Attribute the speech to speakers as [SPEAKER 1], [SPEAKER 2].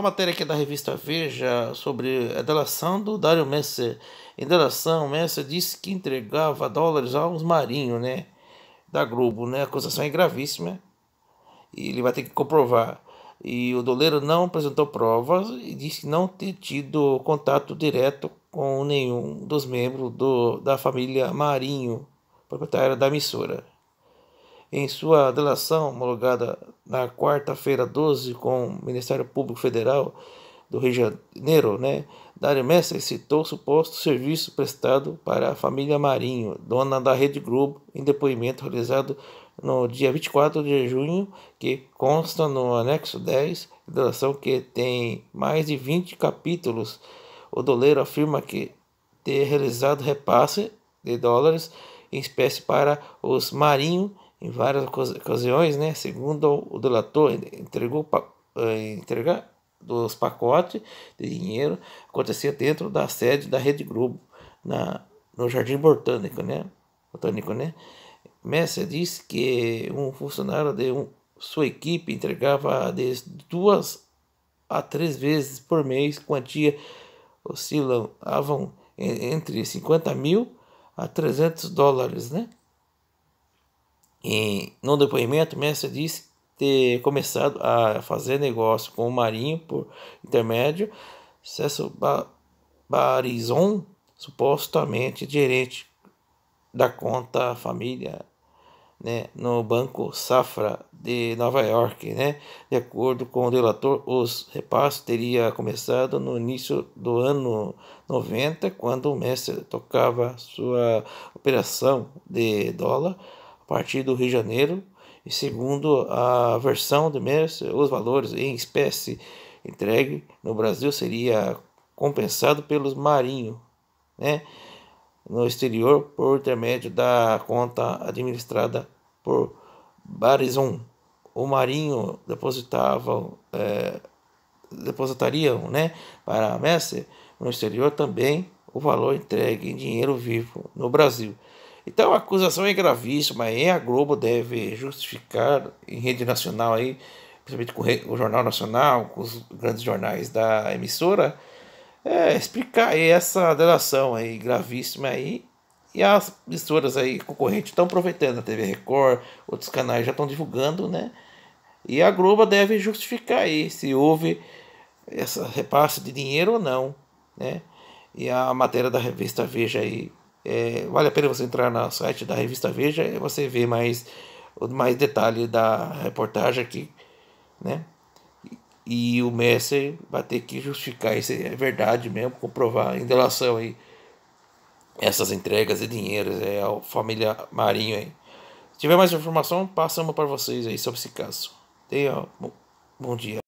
[SPEAKER 1] Uma matéria aqui da revista Veja sobre a é, delação do Dário Messer. Em delação, Messer disse que entregava dólares a uns marinhos, né? Da Globo, né? A acusação é gravíssima e ele vai ter que comprovar. E o doleiro não apresentou provas e disse não ter tido contato direto com nenhum dos membros do, da família Marinho, proprietária da emissora em sua delação homologada na quarta-feira 12 com o Ministério Público Federal do Rio de Janeiro, né, Dário Messa citou suposto serviço prestado para a família Marinho, dona da Rede Globo, em depoimento realizado no dia 24 de junho, que consta no anexo 10, delação que tem mais de 20 capítulos. O doleiro afirma que ter realizado repasse de dólares em espécie para os Marinho em várias ocasiões, né, segundo o delator, entregou eh, entregar dos pacotes de dinheiro acontecia dentro da sede da Rede Globo, na, no Jardim Botânico, né? Botânico, né? Messa disse que um funcionário de um, sua equipe entregava de duas a três vezes por mês quantia oscilavam entre 50 mil a 300 dólares, né? Em, no depoimento, Mestre disse ter começado a fazer negócio com o Marinho por intermédio Celso ba Barizon, supostamente gerente da conta família né, no Banco Safra de Nova York. Né? De acordo com o delator, os repassos teria começado no início do ano 90, quando o mestre tocava sua operação de dólar partir do Rio de Janeiro e segundo a versão do MERS, os valores em espécie entregue no Brasil seria compensado pelos marinhos, né? no exterior por intermédio da conta administrada por Barizon. O marinho depositava, é, depositariam né, para a Messer no exterior também o valor entregue em dinheiro vivo no Brasil. Então a acusação é gravíssima, e a Globo deve justificar em rede nacional aí, principalmente com o Jornal Nacional, com os grandes jornais da emissora, é, explicar essa delação aí gravíssima aí. E as emissoras aí concorrentes estão aproveitando, a TV Record, outros canais já estão divulgando, né? E a Globo deve justificar aí se houve essa repasse de dinheiro ou não, né? E a matéria da revista Veja aí é, vale a pena você entrar no site da revista Veja e você ver mais, mais detalhe da reportagem aqui, né? E o Messi vai ter que justificar isso é verdade mesmo, comprovar em relação aí essas entregas de dinheiro é, ao família Marinho aí. Se tiver mais informação, passamos para vocês aí sobre esse caso. Tenha bom, bom dia.